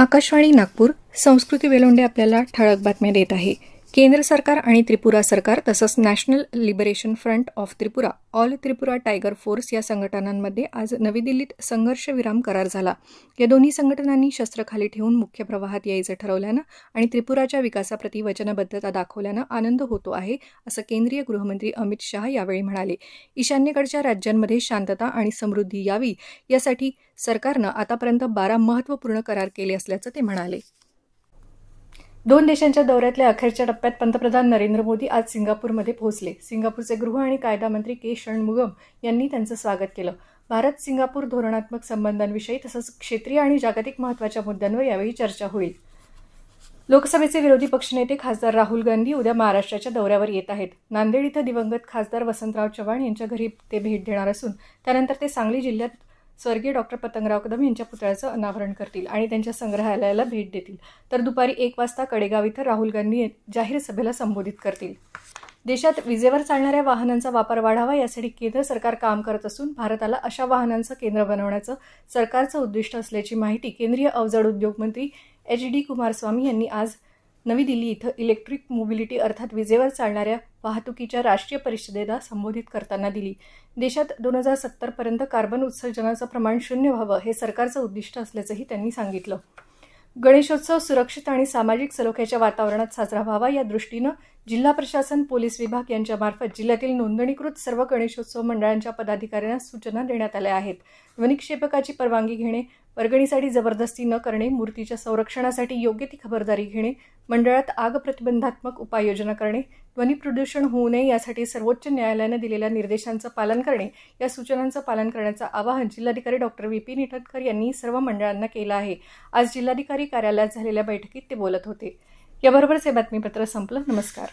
आकाशवाणी नागपूर संस्कृती वेलोंडे आपल्याला ठळक बातम्या देत आहे केंद्र सरकार आणि त्रिपुरा सरकार तसंच National Liberation Front of Tripura all Tripura tiger force या संघटनांमध्ये आज नवी दिल्लीत संघर्षविराम करार झाला या दोन्ही संघटनांनी शस्त्र खाली ठेवून मुख्य प्रवाहात यायचं ठरवल्यानं आणि त्रिपुराच्या विकासाप्रती वचनबद्धता दाखवल्यानं आनंद होतो आहे असं केंद्रीय गृहमंत्री अमित शाह यावेळी म्हणाले ईशान्येकडच्या राज्यांमध्ये शांतता आणि समृद्धी यावी यासाठी सरकारनं आतापर्यंत बारा महत्त्वपूर्ण करार केले असल्याचं ते म्हणाले दोन देशांच्या दौऱ्यातल्या अखेरच्या टप्प्यात पंतप्रधान नरेंद्र मोदी आज सिंगापूरमध्ये पोहोचले सिंगापूरचे गृह आणि कायदा मंत्री के षणमुगम यांनी त्यांचं स्वागत केलं भारत सिंगापूर धोरणात्मक संबंधांविषयी तसंच क्षेत्रीय आणि जागतिक महत्त्वाच्या मुद्द्यांवर यावेळी चर्चा होईल लोकसभेचे विरोधी पक्षनेते खासदार राहुल गांधी उद्या महाराष्ट्राच्या दौऱ्यावर येत आहेत नांदेड इथं दिवंगत खासदार वसंतराव चव्हाण यांच्या घरी ते भेट देणार असून त्यानंतर ते सांगली जिल्ह्यात स्वर्गीय डॉक्टर पतंगराव कदम यांच्या पुतळ्याचं अनावरण करतील आणि त्यांच्या संग्रहालयाला भेट देतील तर दुपारी एक वाजता कडेगाव इथं राहुल गांधी जाहीर सभेला संबोधित करतील देशात विजेवर चालणाऱ्या वाहनांचा वापर वाढावा यासाठी केंद्र सरकार काम करत असून भारताला अशा वाहनांचं केंद्र बनवण्याचं सरकारचं उद्दिष्ट असल्याची माहिती केंद्रीय अवजड उद्योग मंत्री एच डी कुमारस्वामी यांनी आज नवी दिल्ली इथं इलेक्ट्रिक मोबिलिटी अर्थात विजेवर चालणाऱ्या वाहतुकीच्या राष्ट्रीय परिषदेला संबोधित करताना दिली देशात दोन हजार सत्तरपर्यंत कार्बन उत्सर्जनाचं प्रमाण शून्य व्हावं हे सरकारचं उद्दिष्ट असल्याचंही त्यांनी सांगितलं गणेशोत्सव सुरक्षित आणि सामाजिक सलोख्याच्या वातावरणात साजरा व्हावा या दृष्टीनं जिल्हा प्रशासन पोलीस विभाग यांच्यामार्फत जिल्ह्यातील नोंदणीकृत सर्व गणेशोत्सव मंडळांच्या पदाधिकाऱ्यांना सूचना देण्यात आल्या आहेत ध्वनिक्षेपकाची परवानगी घेणे वर्गणीसाठी जबरदस्ती न करणे मूर्तीच्या संरक्षणासाठी योग्य ती खबरदारी घेणे मंडळात आग प्रतिबंधात्मक उपाययोजना करणे ध्वनी प्रदूषण होऊ नये यासाठी सर्वोच्च न्यायालयानं दिलेल्या निर्देशांचं पालन करणे या सूचनांचं पालन करण्याचं आवाहन जिल्हाधिकारी डॉक्टर व्ही पी निठतकर यांनी सर्व मंडळांना केलं आहे आज जिल्हाधिकारी कार्यालयात झालेल्या बैठकीत ते बोलत होते याबरोबरच हे बातमीपत्र संपलं नमस्कार